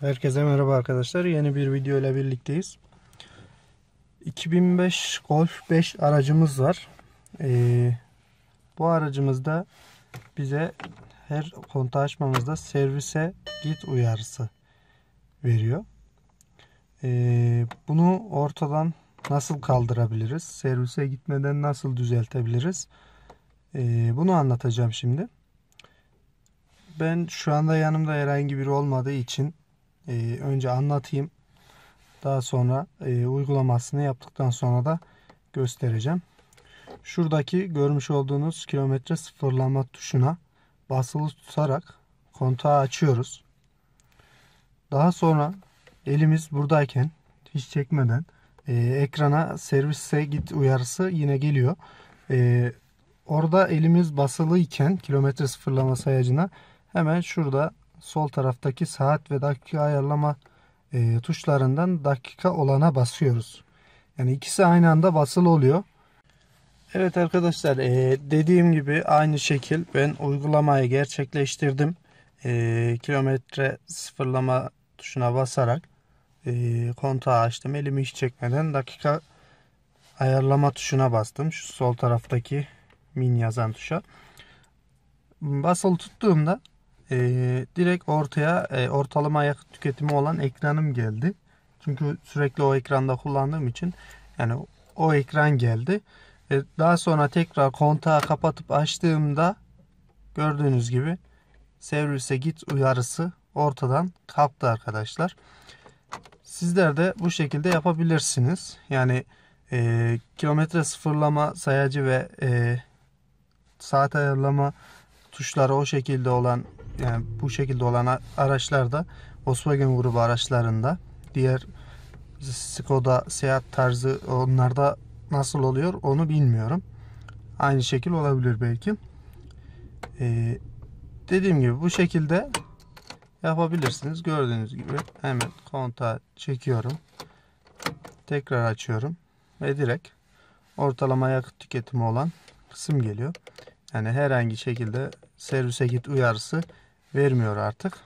Herkese merhaba arkadaşlar. Yeni bir video ile birlikteyiz. 2005 Golf 5 aracımız var. Ee, bu aracımızda bize her konta açmamızda servise git uyarısı veriyor. Ee, bunu ortadan nasıl kaldırabiliriz? Servise gitmeden nasıl düzeltebiliriz? Ee, bunu anlatacağım şimdi. Ben şu anda yanımda herhangi biri olmadığı için e, önce anlatayım. Daha sonra e, uygulamasını yaptıktan sonra da göstereceğim. Şuradaki görmüş olduğunuz kilometre sıfırlama tuşuna basılı tutarak kontağı açıyoruz. Daha sonra elimiz buradayken hiç çekmeden e, ekrana servise git uyarısı yine geliyor. E, orada elimiz basılı iken kilometre sıfırlama sayacına hemen şurada sol taraftaki saat ve dakika ayarlama e, tuşlarından dakika olana basıyoruz. Yani ikisi aynı anda basılı oluyor. Evet arkadaşlar e, dediğim gibi aynı şekil ben uygulamayı gerçekleştirdim. E, kilometre sıfırlama tuşuna basarak e, kontağı açtım. Elimi hiç çekmeden dakika ayarlama tuşuna bastım. Şu sol taraftaki min yazan tuşa. Basılı tuttuğumda e, direkt ortaya e, ortalama yakıt tüketimi olan ekranım geldi. Çünkü sürekli o ekranda kullandığım için yani o ekran geldi. E, daha sonra tekrar kontağı kapatıp açtığımda gördüğünüz gibi servise git uyarısı ortadan kalktı arkadaşlar. Sizler de bu şekilde yapabilirsiniz. Yani e, kilometre sıfırlama sayacı ve e, saat ayarlama tuşları o şekilde olan yani bu şekilde olan araçlarda Volkswagen grubu araçlarında diğer Skoda, Seat tarzı onlarda nasıl oluyor onu bilmiyorum. Aynı şekil olabilir belki. Ee, dediğim gibi bu şekilde yapabilirsiniz. Gördüğünüz gibi hemen kontağı çekiyorum. Tekrar açıyorum ve direkt ortalama yakıt tüketimi olan kısım geliyor. Yani herhangi şekilde servise git uyarısı vermiyor artık.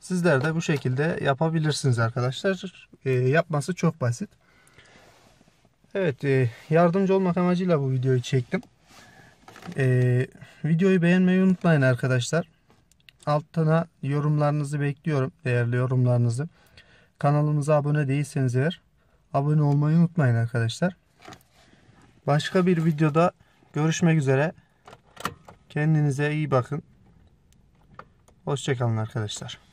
Sizler de bu şekilde yapabilirsiniz arkadaşlar. E, yapması çok basit. Evet e, yardımcı olmak amacıyla bu videoyu çektim. E, videoyu beğenmeyi unutmayın arkadaşlar. Altına yorumlarınızı bekliyorum. Değerli yorumlarınızı. Kanalımıza abone değilseniz eğer abone olmayı unutmayın arkadaşlar. Başka bir videoda görüşmek üzere. Kendinize iyi bakın. Hoşçakalın arkadaşlar.